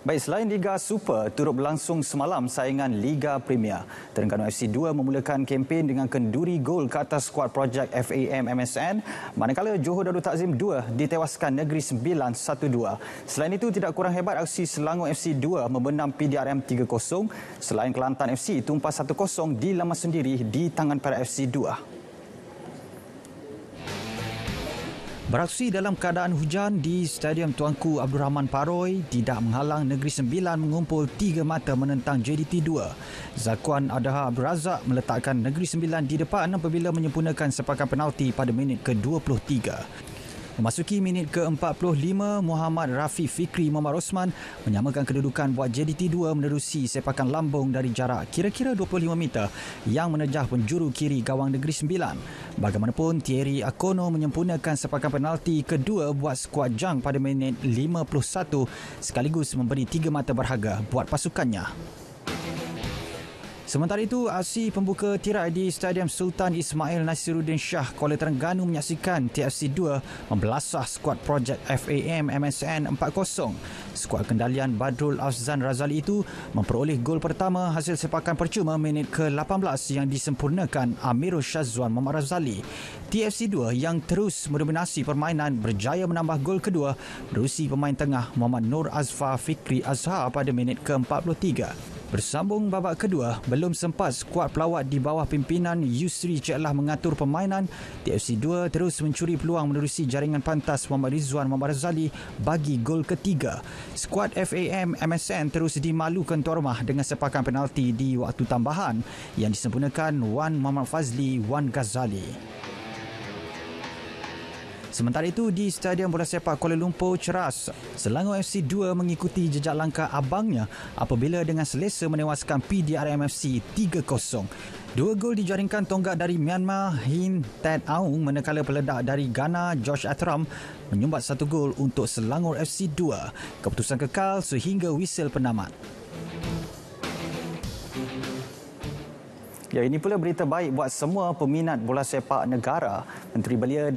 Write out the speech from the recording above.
Baik, selain Liga Super turut berlangsung semalam saingan Liga Premier. Terengganu FC2 memulakan kempen dengan kenduri gol ke atas skuad projek FAM MSN. Manakala Johor Darul Takzim 2 ditewaskan Negeri Sembilan 1-2. Selain itu, tidak kurang hebat aksi Selangor FC2 membenam PDRM 3-0. Selain Kelantan FC, tumpas 1-0 di lama sendiri di tangan para FC 2. Beraksi dalam keadaan hujan di Stadium Tuanku Abdul Rahman Paroi tidak menghalang Negeri Sembilan mengumpul tiga mata menentang JDT2. Zakuan Adha Abdul Razak meletakkan Negeri Sembilan di depan apabila menyempurnakan sepakan penalti pada minit ke-23. Memasuki minit ke-45, Muhammad Rafi Fikri Muhammad Rosman menyamakan kedudukan buat JDT2 menerusi sepakan lambung dari jarak kira-kira 25 meter yang menejah penjuru kiri gawang Negeri Sembilan. Bagaimanapun, Thierry Akono menyempurnakan sepakan penalti kedua buat skuad Jang pada minit 51 sekaligus memberi tiga mata berharga buat pasukannya. Sementara itu, aksi pembuka tirai di Stadium Sultan Ismail Nasiruddin Shah Kuala Terengganu menyaksikan TFC 2 membelasah skuad projek FAM MSN 4-0. Skuad kendalian Badrul Afzan Razali itu memperoleh gol pertama hasil sepakan percuma minit ke-18 yang disempurnakan Amirul Shazwan Muhammad Razali. TFC 2 yang terus mendominasi permainan berjaya menambah gol kedua berusi pemain tengah Muhammad Nur Azfar Fikri Azhar pada minit ke-43. Bersambung babak kedua, belum sempat skuad pelawat di bawah pimpinan Yusri Jelah mengatur permainan, TFC 2 terus mencuri peluang menerusi jaringan pantas Muhammad Rizwan Muhammad Razali bagi gol ketiga. Skuad FAM MSN terus dimalukan tuan rumah dengan sepakan penalti di waktu tambahan yang disempurnakan Wan Muhammad Fazli Wan Ghazali. Sementara itu di Stadium Bola Sepak Kuala Lumpur Ceras, Selangor FC 2 mengikuti jejak langkah abangnya apabila dengan selesa menewaskan PDRM FC 3-0. Dua gol dijaringkan tonggak dari Myanmar Hin Tat Aung manakala peledak dari Ghana Josh Atram menyumbat satu gol untuk Selangor FC 2. Keputusan kekal sehingga whistle penamat. Ya ini pula berita baik buat semua peminat bola sepak negara. Menteri Belia